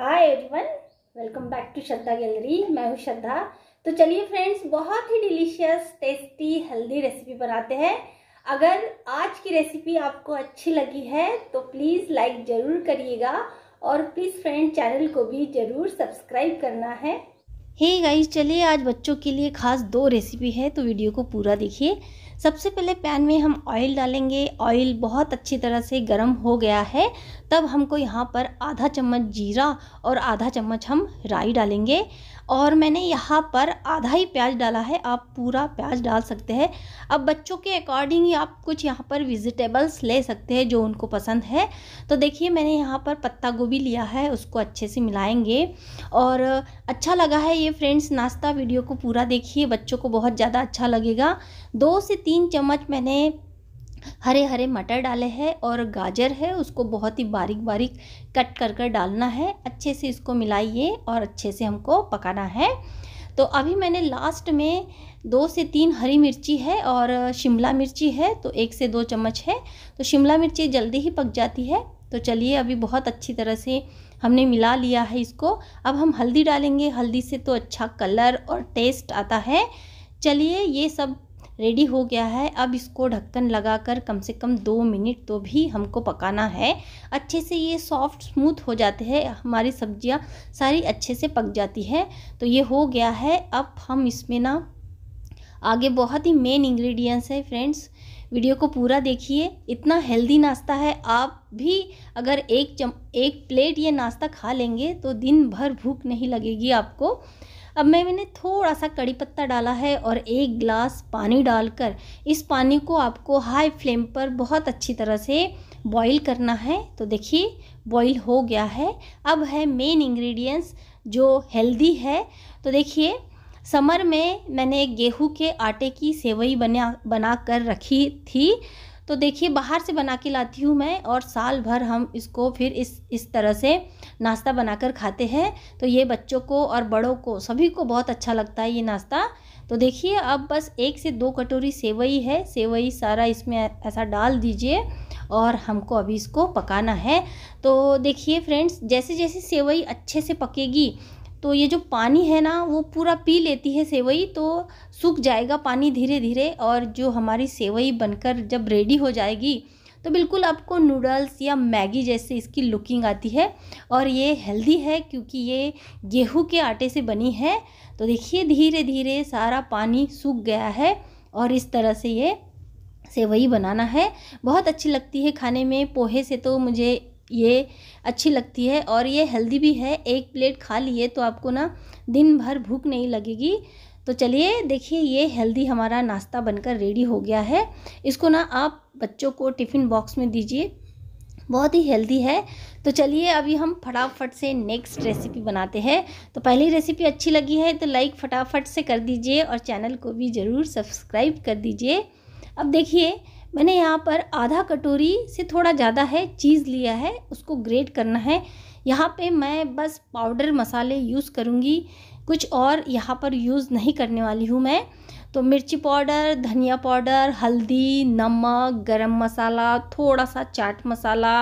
hi everyone welcome back to Shraddha gallery मैं हूँ श्रद्धा तो चलिए फ्रेंड्स बहुत ही डिलीशियस टेस्टी हेल्दी रेसिपी बनाते हैं अगर आज की रेसिपी आपको अच्छी लगी है तो प्लीज़ लाइक ज़रूर करिएगा और प्लीज़ फ्रेंड चैनल को भी ज़रूर सब्सक्राइब करना है हे hey गाइस चलिए आज बच्चों के लिए खास दो रेसिपी है तो वीडियो को पूरा देखिए सबसे पहले पैन में हम ऑयल डालेंगे ऑयल बहुत अच्छी तरह से गर्म हो गया है तब हमको यहाँ पर आधा चम्मच जीरा और आधा चम्मच हम राई डालेंगे और मैंने यहाँ पर आधा ही प्याज डाला है आप पूरा प्याज डाल सकते हैं अब बच्चों के अकॉर्डिंग ही आप कुछ यहाँ पर वेजिटेबल्स ले सकते हैं जो उनको पसंद है तो देखिए मैंने यहाँ पर पत्ता गोभी लिया है उसको अच्छे से मिलाएंगे और अच्छा लगा है ये फ्रेंड्स नाश्ता वीडियो को पूरा देखिए बच्चों को बहुत ज़्यादा अच्छा लगेगा दो से तीन चम्मच मैंने हरे हरे मटर डाले हैं और गाजर है उसको बहुत ही बारीक बारीक कट कर कर डालना है अच्छे से इसको मिलाइए और अच्छे से हमको पकाना है तो अभी मैंने लास्ट में दो से तीन हरी मिर्ची है और शिमला मिर्ची है तो एक से दो चम्मच है तो शिमला मिर्ची जल्दी ही पक जाती है तो चलिए अभी बहुत अच्छी तरह से हमने मिला लिया है इसको अब हम हल्दी डालेंगे हल्दी से तो अच्छा कलर और टेस्ट आता है चलिए ये सब रेडी हो गया है अब इसको ढक्कन लगाकर कम से कम दो मिनट तो भी हमको पकाना है अच्छे से ये सॉफ्ट स्मूथ हो जाते हैं हमारी सब्जियाँ सारी अच्छे से पक जाती है तो ये हो गया है अब हम इसमें ना आगे बहुत ही मेन इंग्रेडिएंट्स है फ्रेंड्स वीडियो को पूरा देखिए इतना हेल्दी नाश्ता है आप भी अगर एक चम एक प्लेट ये नाश्ता खा लेंगे तो दिन भर भूख नहीं लगेगी आपको अब मैं मैंने थोड़ा सा कड़ी पत्ता डाला है और एक गिलास पानी डालकर इस पानी को आपको हाई फ्लेम पर बहुत अच्छी तरह से बॉईल करना है तो देखिए बॉईल हो गया है अब है मेन इंग्रेडिएंट्स जो हेल्दी है तो देखिए समर में मैंने गेहूं के आटे की सेवई बना बना कर रखी थी तो देखिए बाहर से बना के लाती हूँ मैं और साल भर हम इसको फिर इस इस तरह से नाश्ता बनाकर खाते हैं तो ये बच्चों को और बड़ों को सभी को बहुत अच्छा लगता है ये नाश्ता तो देखिए अब बस एक से दो कटोरी सेवई है सेवई सारा इसमें ऐसा डाल दीजिए और हमको अभी इसको पकाना है तो देखिए फ्रेंड्स जैसे जैसे सेवई अच्छे से पकेगी तो ये जो पानी है ना वो पूरा पी लेती है सेवई तो सूख जाएगा पानी धीरे धीरे और जो हमारी सेवई बनकर जब रेडी हो जाएगी तो बिल्कुल आपको नूडल्स या मैगी जैसे इसकी लुकिंग आती है और ये हेल्दी है क्योंकि ये गेहूं के आटे से बनी है तो देखिए धीरे धीरे सारा पानी सूख गया है और इस तरह से ये सेवई बनाना है बहुत अच्छी लगती है खाने में पोहे से तो मुझे ये अच्छी लगती है और ये हेल्दी भी है एक प्लेट खा लिए तो आपको ना दिन भर भूख नहीं लगेगी तो चलिए देखिए ये हेल्दी हमारा नाश्ता बनकर रेडी हो गया है इसको ना आप बच्चों को टिफ़िन बॉक्स में दीजिए बहुत ही हेल्दी है तो चलिए अभी हम फटाफट से नेक्स्ट रेसिपी बनाते हैं तो पहली रेसिपी अच्छी लगी है तो लाइक फटाफट से कर दीजिए और चैनल को भी ज़रूर सब्सक्राइब कर दीजिए अब देखिए मैंने यहाँ पर आधा कटोरी से थोड़ा ज़्यादा है चीज़ लिया है उसको ग्रेट करना है यहाँ पे मैं बस पाउडर मसाले यूज़ करूँगी कुछ और यहाँ पर यूज़ नहीं करने वाली हूँ मैं तो मिर्ची पाउडर धनिया पाउडर हल्दी नमक गरम मसाला थोड़ा सा चाट मसाला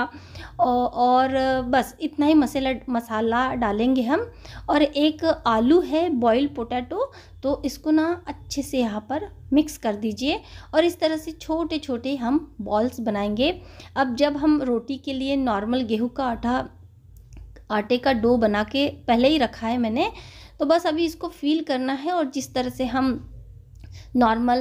और बस इतना ही मसाला मसाला डालेंगे हम और एक आलू है बॉयल पोटैटो तो इसको ना अच्छे से यहाँ पर मिक्स कर दीजिए और इस तरह से छोटे छोटे हम बॉल्स बनाएंगे अब जब हम रोटी के लिए नॉर्मल गेहूं का आटा आटे का डो बना के पहले ही रखा है मैंने तो बस अभी इसको फील करना है और जिस तरह से हम नॉर्मल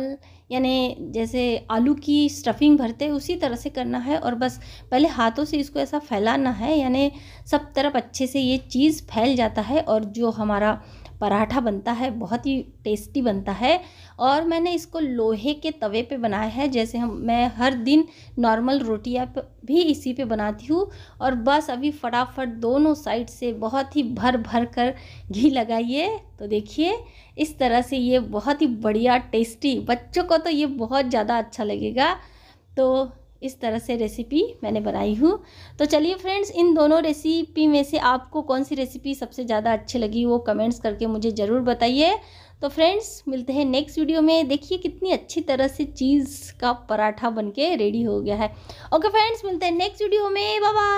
यानी जैसे आलू की स्टफिंग भरते उसी तरह से करना है और बस पहले हाथों से इसको ऐसा फैलाना है यानी सब तरफ अच्छे से ये चीज़ फैल जाता है और जो हमारा पराठा बनता है बहुत ही टेस्टी बनता है और मैंने इसको लोहे के तवे पे बनाया है जैसे हम मैं हर दिन नॉर्मल रोटियाँ भी इसी पे बनाती हूँ और बस अभी फटाफट दोनों साइड से बहुत ही भर भर कर घी लगाइए तो देखिए इस तरह से ये बहुत ही बढ़िया टेस्टी बच्चों को तो ये बहुत ज़्यादा अच्छा लगेगा तो इस तरह से रेसिपी मैंने बनाई हूँ तो चलिए फ्रेंड्स इन दोनों रेसिपी में से आपको कौन सी रेसिपी सबसे ज़्यादा अच्छी लगी वो कमेंट्स करके मुझे ज़रूर बताइए तो फ्रेंड्स मिलते हैं नेक्स्ट वीडियो में देखिए कितनी अच्छी तरह से चीज़ का पराठा बनके रेडी हो गया है ओके फ्रेंड्स मिलते हैं नेक्स्ट वीडियो में बाय